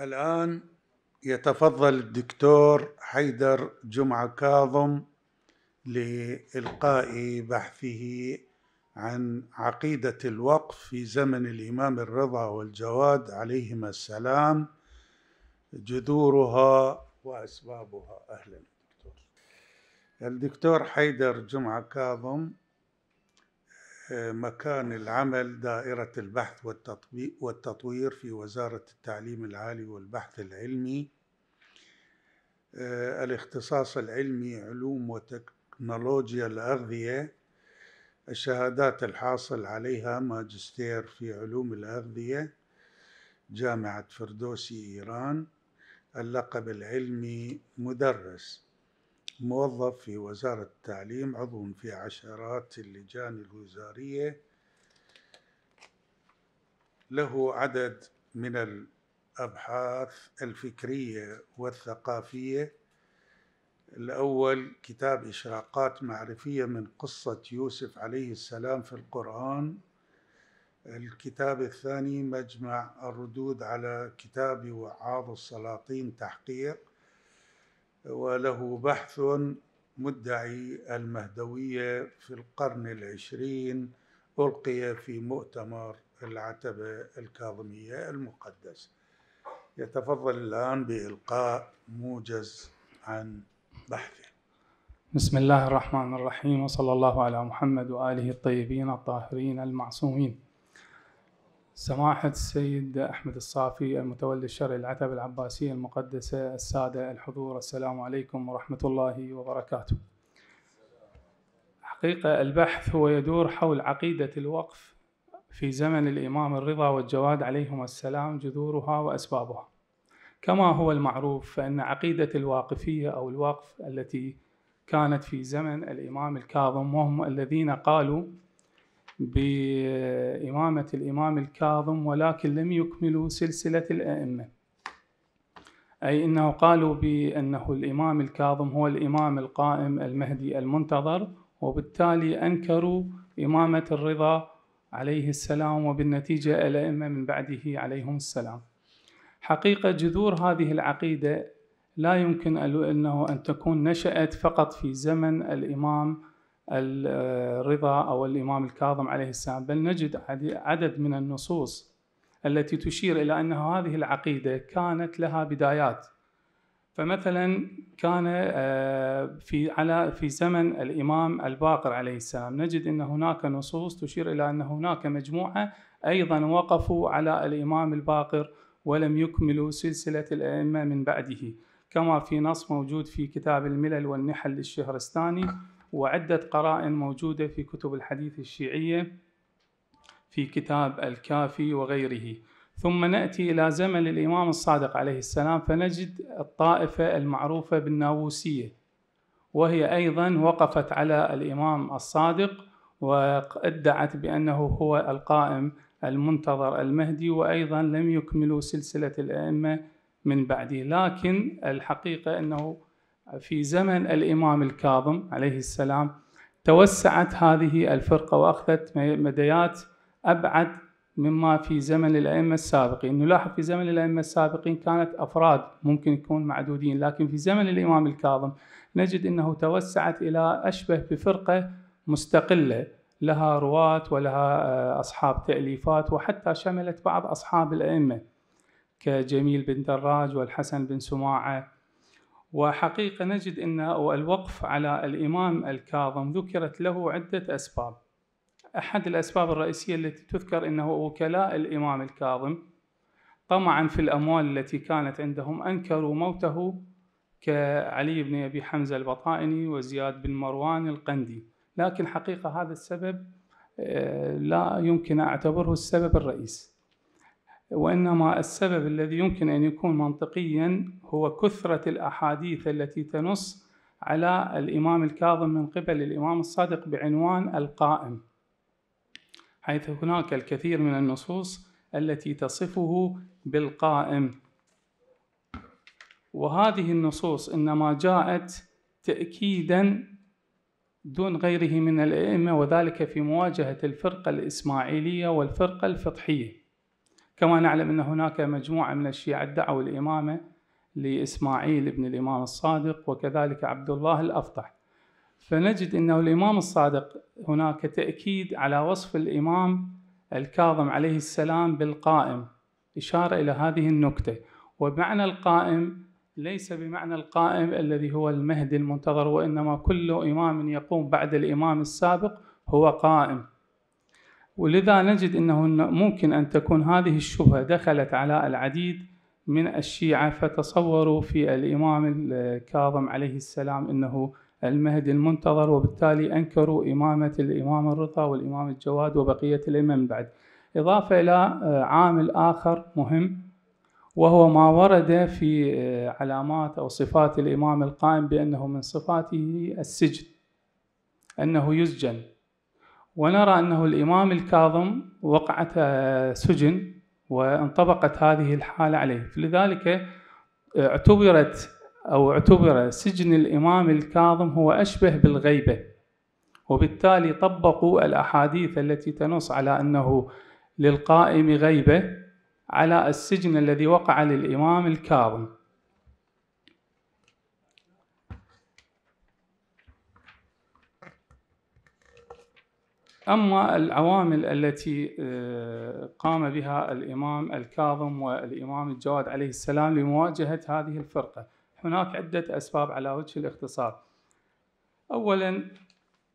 الآن يتفضل الدكتور حيدر جمعة كاظم لإلقاء بحثه عن عقيدة الوقف في زمن الإمام الرضا والجواد عليهما السلام جذورها وأسبابها أهلا دكتور الدكتور حيدر جمعة كاظم مكان العمل دائرة البحث والتطبيق والتطوير في وزارة التعليم العالي والبحث العلمي آه، الاختصاص العلمي علوم وتكنولوجيا الأغذية الشهادات الحاصل عليها ماجستير في علوم الأغذية جامعة فردوسي إيران اللقب العلمي مدرس موظف في وزارة التعليم عضو في عشرات اللجان الوزارية له عدد من الأبحاث الفكرية والثقافية الأول كتاب إشراقات معرفية من قصة يوسف عليه السلام في القرآن الكتاب الثاني مجمع الردود على كتاب وعاظ السلاطين تحقيق وله بحث مدعي المهدوية في القرن العشرين ألقي في مؤتمر العتبة الكاظمية المقدس يتفضل الآن بإلقاء موجز عن بحثه بسم الله الرحمن الرحيم وصلى الله على محمد وآله الطيبين الطاهرين المعصومين سماحة السيد أحمد الصافي المتولي الشرعي العتبة العباسية المقدسة السادة الحضور السلام عليكم ورحمة الله وبركاته حقيقة البحث هو يدور حول عقيدة الوقف في زمن الإمام الرضا والجواد عليهما السلام جذورها وأسبابها كما هو المعروف فإن عقيدة الواقفية أو الوقف التي كانت في زمن الإمام الكاظم وهم الذين قالوا بإمامة الإمام الكاظم ولكن لم يكملوا سلسلة الأئمة أي أنه قالوا بأنه الإمام الكاظم هو الإمام القائم المهدي المنتظر وبالتالي أنكروا إمامة الرضا عليه السلام وبالنتيجة الأئمة من بعده عليهم السلام حقيقة جذور هذه العقيدة لا يمكن أنه أن تكون نشأت فقط في زمن الإمام الرضا أو الإمام الكاظم عليه السلام بل نجد عدد من النصوص التي تشير إلى أن هذه العقيدة كانت لها بدايات فمثلا كان آه، في على في زمن الامام الباقر عليه السلام نجد ان هناك نصوص تشير الى ان هناك مجموعه ايضا وقفوا على الامام الباقر ولم يكملوا سلسله الائمه من بعده كما في نص موجود في كتاب الملل والنحل للشهرستاني وعدة قرائن موجودة في كتب الحديث الشيعية في كتاب الكافي وغيره ثم نأتي إلى زمن الإمام الصادق عليه السلام فنجد الطائفة المعروفة بالناووسية وهي أيضا وقفت على الإمام الصادق وادعت بأنه هو القائم المنتظر المهدي وأيضا لم يكملوا سلسلة الأئمة من بعده لكن الحقيقة أنه في زمن الإمام الكاظم عليه السلام توسعت هذه الفرقة وأخذت مديات أبعد مما في زمن الأئمة السابقين نلاحظ في زمن الأئمة السابقين كانت أفراد ممكن يكون معدودين لكن في زمن الإمام الكاظم نجد أنه توسعت إلى أشبه بفرقة مستقلة لها رواة ولها آه، أصحاب تأليفات وحتى شملت بعض أصحاب الأئمة كجميل بن دراج والحسن بن سماعة وحقيقة نجد أن الوقف على الإمام الكاظم ذكرت له عدة أسباب أحد الأسباب الرئيسية التي تذكر أنه وكلاء الإمام الكاظم طمعا في الأموال التي كانت عندهم أنكروا موته كعلي بن أبي حمزة البطائني وزياد بن مروان القندي لكن حقيقة هذا السبب آه، لا يمكن أعتبره السبب الرئيسي وإنما السبب الذي يمكن أن يكون منطقيا هو كثرة الأحاديث التي تنص على الإمام الكاظم من قبل الإمام الصادق بعنوان القائم حيث هناك الكثير من النصوص التي تصفه بالقائم وهذه النصوص إنما جاءت تأكيدا دون غيره من الأئمة وذلك في مواجهة الفرقة الإسماعيلية والفرقة الفطحية كما نعلم أن هناك مجموعة من الشيعة دعوا الإمامة لإسماعيل بن الإمام الصادق وكذلك عبد الله الأفطح فنجد أنه الإمام الصادق هناك تأكيد على وصف الإمام الكاظم عليه السلام بالقائم إشارة إلى هذه النكتة ومعنى القائم ليس بمعنى القائم الذي هو المهدي المنتظر وإنما كل إمام يقوم بعد الإمام السابق هو قائم ولذا نجد أنه ممكن أن تكون هذه الشبهة دخلت على العديد من الشيعة فتصوروا في الإمام الكاظم عليه السلام أنه المهدي المنتظر وبالتالي أنكروا إمامة الإمام الرضا والإمام الجواد وبقية الأئمة من بعد إضافة إلى عامل آخر مهم وهو ما ورد في علامات أو صفات الإمام القائم بأنه من صفاته السجن أنه يسجن ونرى أنه الإمام الكاظم وقعت آه، سجن وانطبقت هذه الحالة عليه لذلك آه، اعتبرت أو اعتبر سجن الإمام الكاظم هو أشبه بالغيبة وبالتالي طبقوا الأحاديث التي تنص على أنه للقائم غيبة على السجن الذي وقع للإمام الكاظم أما العوامل التي آه، قام بها الإمام الكاظم والإمام الجواد عليه السلام لمواجهة هذه الفرقة هناك عدة أسباب على وجه الاختصار أولا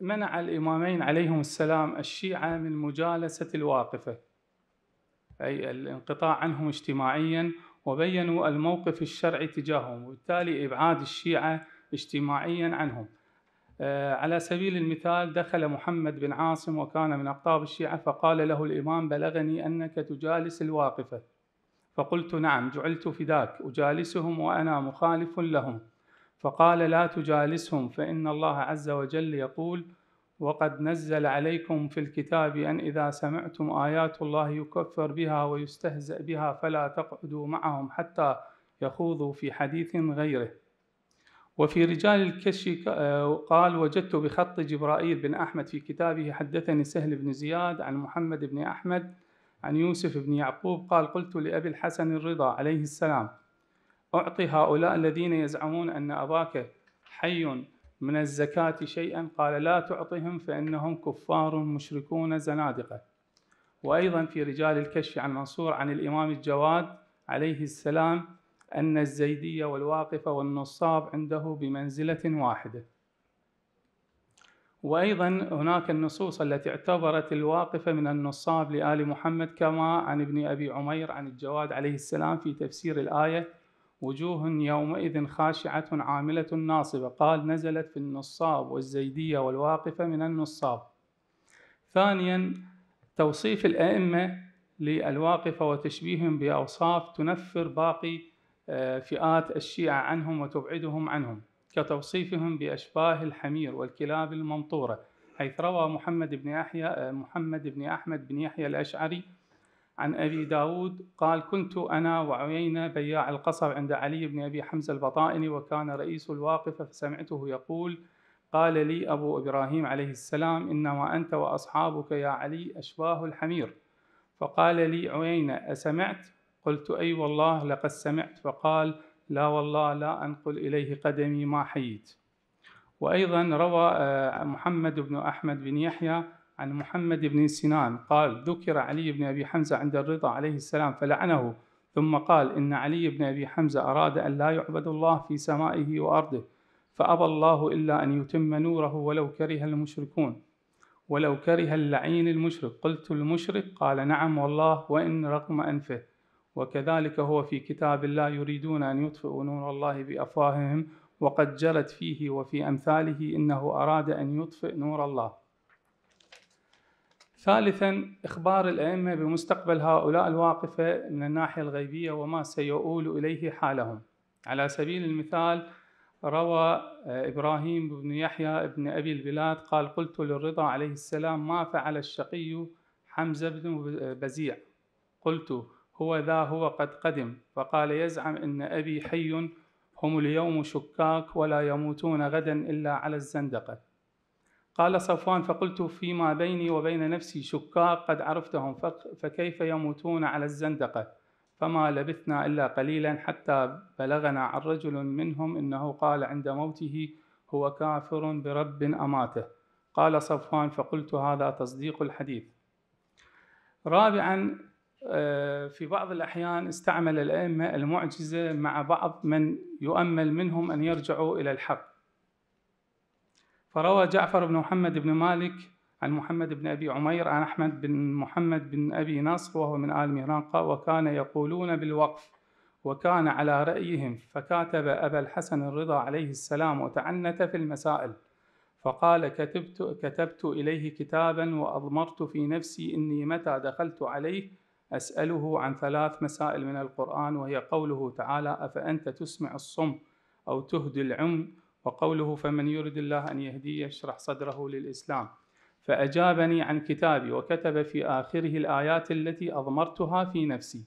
منع الإمامين عليهم السلام الشيعة من مجالسة الواقفة أي الانقطاع عنهم اجتماعيا وبينوا الموقف الشرعي تجاههم وبالتالي إبعاد الشيعة اجتماعيا عنهم آه، على سبيل المثال دخل محمد بن عاصم وكان من أقطاب الشيعة فقال له الإمام بلغني أنك تجالس الواقفة فقلت نعم جعلت فداك أجالسهم وأنا مخالف لهم فقال لا تجالسهم فإن الله عز وجل يقول وقد نزل عليكم في الكتاب أن إذا سمعتم آيات الله يكفر بها ويستهزأ بها فلا تقعدوا معهم حتى يخوضوا في حديث غيره وفي رجال الكشي آه، قال وجدت بخط جبرائيل بن أحمد في كتابه حدثني سهل بن زياد عن محمد بن أحمد عن يوسف بن يعقوب قال قلت لأبي الحسن الرضا عليه السلام أعطي هؤلاء الذين يزعمون أن أباك حي من الزكاة شيئا قال لا تعطهم فإنهم كفار مشركون زنادقة وأيضا في رجال الكشف عن منصور عن الإمام الجواد عليه السلام أن الزيدية والواقف والنصاب عنده بمنزلة واحدة وأيضا هناك النصوص التي اعتبرت الواقفة من النصاب لآل محمد كما عن ابن أبي عمير عن الجواد عليه السلام في تفسير الآية وجوه يومئذ خاشعة عاملة ناصبة قال نزلت في النصاب والزيدية والواقفة من النصاب ثانيا توصيف الأئمة للواقفة وتشبيههم بأوصاف تنفر باقي آه، فئات الشيعة عنهم وتبعدهم عنهم كتوصيفهم بأشباه الحمير والكلاب الممطورة حيث روى محمد بن يحيى آه، محمد بن أحمد بن يحيى الأشعري عن أبي داود قال كنت أنا وعيينة بياع القصب عند علي بن أبي حمزة البطائني وكان رئيس الواقفة فسمعته يقول قال لي أبو إبراهيم عليه السلام إنما أنت وأصحابك يا علي أشباه الحمير فقال لي عيينة أسمعت قلت أي والله لقد سمعت فقال لا والله لا أنقل إليه قدمي ما حييت وأيضا روى آه، محمد بن أحمد بن يحيى عن محمد بن سنان قال ذكر علي بن أبي حمزة عند الرضا عليه السلام فلعنه ثم قال إن علي بن أبي حمزة أراد أن لا يعبد الله في سمائه وأرضه فأبى الله إلا أن يتم نوره ولو كره المشركون ولو كره اللعين المشرك قلت المشرك قال نعم والله وإن رغم أنفه وكذلك هو في كتاب الله يريدون أن يطفئوا نور الله بأفواههم وقد جلت فيه وفي أمثاله إنه أراد أن يطفئ نور الله ثالثا إخبار الأئمة بمستقبل هؤلاء الواقفة من الناحية الغيبية وما سيؤول إليه حالهم على سبيل المثال روى آه، إبراهيم بن يحيى بن أبي البلاد قال قلت للرضا عليه السلام ما فعل الشقي حمزة بن آه، بزيع قلت هو ذا هو قد قدم فقال يزعم إن أبي حي هم اليوم شكاك ولا يموتون غدا إلا على الزندقة قال صفوان فقلت فيما بيني وبين نفسي شكاك قد عرفتهم فكيف يموتون على الزندقة فما لبثنا إلا قليلا حتى بلغنا عن رجل منهم إنه قال عند موته هو كافر برب أماته قال صفوان فقلت هذا تصديق الحديث رابعا آه، في بعض الأحيان استعمل الأئمة المعجزة مع بعض من يؤمل منهم أن يرجعوا إلى الحق فروى جعفر بن محمد بن مالك عن محمد بن أبي عمير عن أحمد بن محمد بن أبي نصر وهو من آل ميرانقة وكان يقولون بالوقف وكان على رأيهم فكاتب أبا الحسن الرضا عليه السلام وتعنت في المسائل فقال كتبت, كتبت إليه كتابا وأضمرت في نفسي إني متى دخلت عليه أسأله عن ثلاث مسائل من القرآن وهي قوله تعالى أفأنت تسمع الصم أو تهدي العم وقوله فمن يرد الله أن يهديه يشرح صدره للإسلام فأجابني عن كتابي وكتب في آخره الآيات التي أضمرتها في نفسي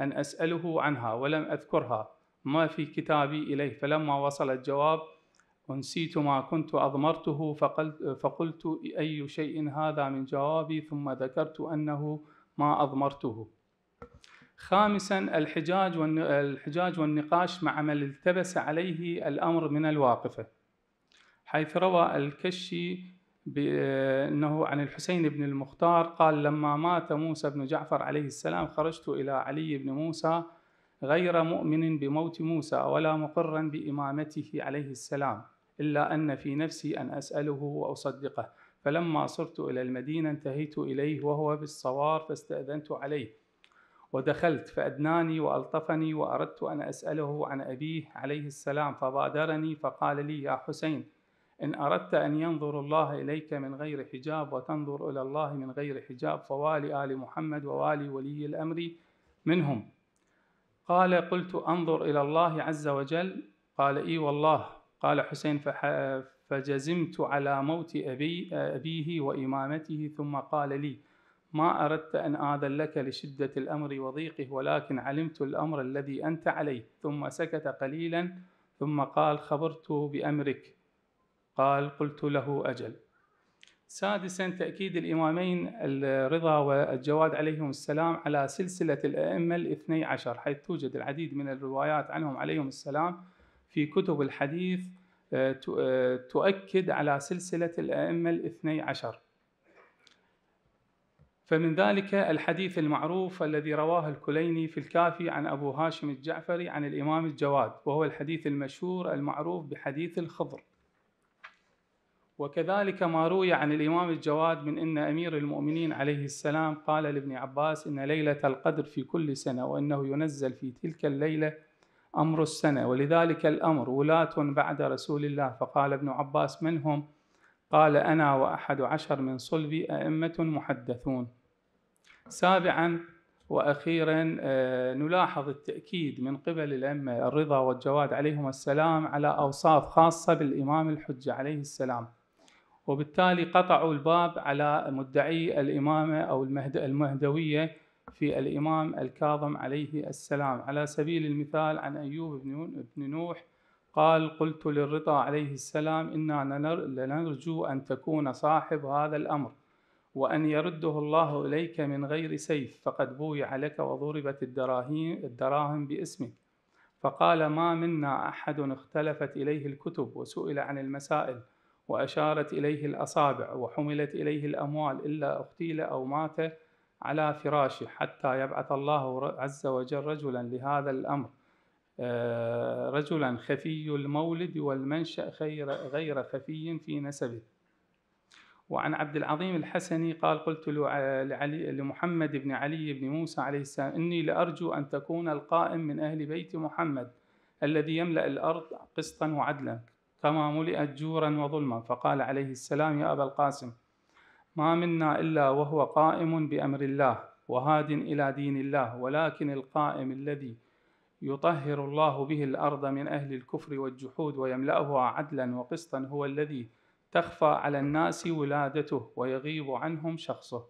أن أسأله عنها ولم أذكرها ما في كتابي إليه فلما وصل الجواب أنسيت ما كنت أضمرته فقلت, فقلت أي شيء هذا من جوابي ثم ذكرت أنه ما أضمرته خامسا الحجاج الحجاج والنقاش مع من التبس عليه الأمر من الواقفة حيث روى الكشي بأنه عن الحسين بن المختار قال لما مات موسى بن جعفر عليه السلام خرجت إلى علي بن موسى غير مؤمن بموت موسى ولا مقرا بإمامته عليه السلام إلا أن في نفسي أن أسأله وأصدقه فلما صرت إلى المدينة انتهيت إليه وهو بالصوار فاستأذنت عليه ودخلت فأدناني وألطفني وأردت أن أسأله عن أبيه عليه السلام فبادرني فقال لي يا حسين إن أردت أن ينظر الله إليك من غير حجاب وتنظر إلى الله من غير حجاب فوالي آل محمد ووالي ولي الأمر منهم قال قلت أنظر إلى الله عز وجل قال إي والله قال حسين فجزمت على موت أبي أبيه وإمامته ثم قال لي ما أردت أن آذن لك لشدة الأمر وضيقه ولكن علمت الأمر الذي أنت عليه ثم سكت قليلا ثم قال خبرته بأمرك قال قلت له أجل سادسا تأكيد الإمامين الرضا والجواد عليهم السلام على سلسلة الأئمة الاثني عشر حيث توجد العديد من الروايات عنهم عليهم السلام في كتب الحديث آه، آه، تؤكد على سلسلة الأئمة الاثني عشر فمن ذلك الحديث المعروف الذي رواه الكليني في الكافي عن أبو هاشم الجعفري عن الإمام الجواد وهو الحديث المشهور المعروف بحديث الخضر وكذلك ما روي عن الإمام الجواد من أن أمير المؤمنين عليه السلام قال لابن عباس إن ليلة القدر في كل سنة وأنه ينزل في تلك الليلة أمر السنة ولذلك الأمر ولاة بعد رسول الله فقال ابن عباس منهم قال أنا وأحد عشر من صلبي أئمة محدثون سابعا وأخيرا آه، نلاحظ التأكيد من قبل الأئمة الرضا والجواد عليهم السلام على أوصاف خاصة بالإمام الحجة عليه السلام وبالتالي قطعوا الباب على مدعي الإمامة أو المهدوية في الإمام الكاظم عليه السلام على سبيل المثال عن أيوب بن نوح قال قلت للرضا عليه السلام إنا لنرجو أن تكون صاحب هذا الأمر وأن يرده الله إليك من غير سيف فقد بويع لك وضربت الدراهم, الدراهم باسمك فقال ما منا أحد اختلفت إليه الكتب وسئل عن المسائل وأشارت إليه الأصابع وحملت إليه الأموال إلا اغتيل أو مات على فراشه حتى يبعث الله عز وجل رجلا لهذا الأمر آه، رجلا خفي المولد والمنشأ غير, غير خفي في نسبه وعن عبد العظيم الحسني قال قلت لعلي لمحمد بن علي بن موسى عليه السلام إني لأرجو أن تكون القائم من أهل بيت محمد الذي يملأ الأرض قسطا وعدلا كما ملئت جورا وظلما فقال عليه السلام يا أبا القاسم ما منا إلا وهو قائم بأمر الله وهاد إلى دين الله ولكن القائم الذي يطهر الله به الأرض من أهل الكفر والجحود ويملأها عدلا وقسطا هو الذي تخفى على الناس ولادته ويغيب عنهم شخصه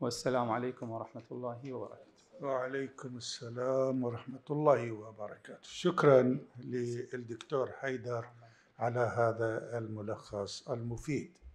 والسلام عليكم ورحمة الله وبركاته وعليكم السلام ورحمة الله وبركاته شكرا للدكتور حيدر على هذا الملخص المفيد